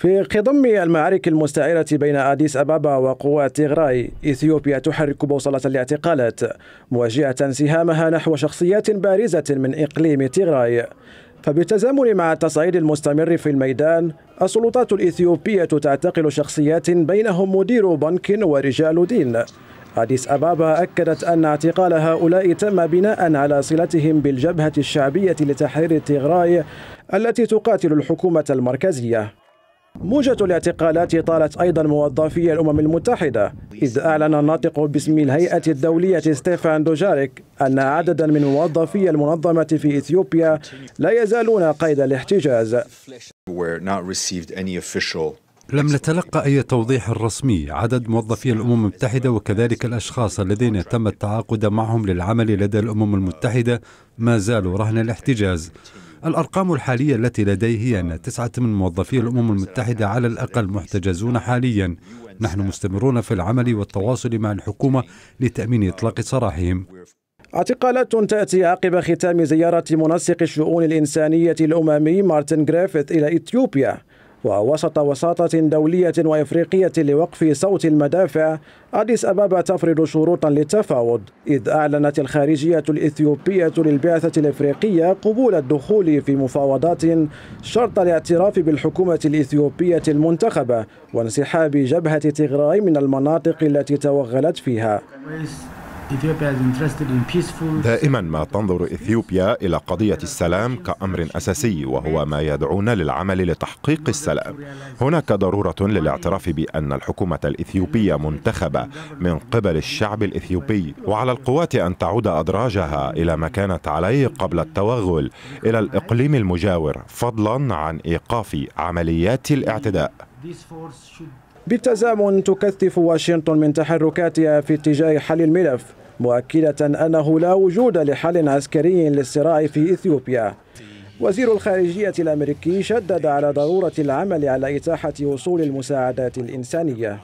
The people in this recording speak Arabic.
في خضم المعارك المستعرة بين أديس أبابا وقوى تيغراي إثيوبيا تحرك بوصلة الاعتقالات موجهة سهامها نحو شخصيات بارزة من إقليم تيغراي فبالتزامن مع التصعيد المستمر في الميدان السلطات الإثيوبية تعتقل شخصيات بينهم مدير بنك ورجال دين أديس أبابا أكدت أن اعتقال هؤلاء تم بناء على صلتهم بالجبهة الشعبية لتحرير تيغراي التي تقاتل الحكومة المركزية موجة الاعتقالات طالت أيضا موظفي الأمم المتحدة إذ أعلن الناطق باسم الهيئة الدولية ستيفان دوجاريك أن عددا من موظفي المنظمة في إثيوبيا لا يزالون قيد الاحتجاز لم نتلقى أي توضيح رسمي عدد موظفي الأمم المتحدة وكذلك الأشخاص الذين تم التعاقد معهم للعمل لدى الأمم المتحدة ما زالوا رهن الاحتجاز الأرقام الحالية التي لديه هي أن تسعة من موظفي الأمم المتحدة على الأقل محتجزون حاليا نحن مستمرون في العمل والتواصل مع الحكومة لتأمين إطلاق سراحهم اعتقالات تأتي عقب ختام زيارة منسق الشؤون الإنسانية الأممي مارتن جريفيث إلى إثيوبيا ووسط وساطة دولية وإفريقية لوقف صوت المدافع أديس أبابا تفرض شروطا للتفاوض إذ أعلنت الخارجية الإثيوبية للبعثة الإفريقية قبول الدخول في مفاوضات شرط الاعتراف بالحكومة الإثيوبية المنتخبة وانسحاب جبهة تغراي من المناطق التي توغلت فيها دائما ما تنظر اثيوبيا الى قضيه السلام كامر اساسي وهو ما يدعونا للعمل لتحقيق السلام هناك ضروره للاعتراف بان الحكومه الاثيوبيه منتخبه من قبل الشعب الاثيوبي وعلى القوات ان تعود ادراجها الى ما كانت عليه قبل التوغل الى الاقليم المجاور فضلا عن ايقاف عمليات الاعتداء بالتزامن تكثف واشنطن من تحركاتها في اتجاه حل الملف مؤكدة أنه لا وجود لحل عسكري للصراع في إثيوبيا وزير الخارجية الأمريكي شدد على ضرورة العمل على إتاحة وصول المساعدات الإنسانية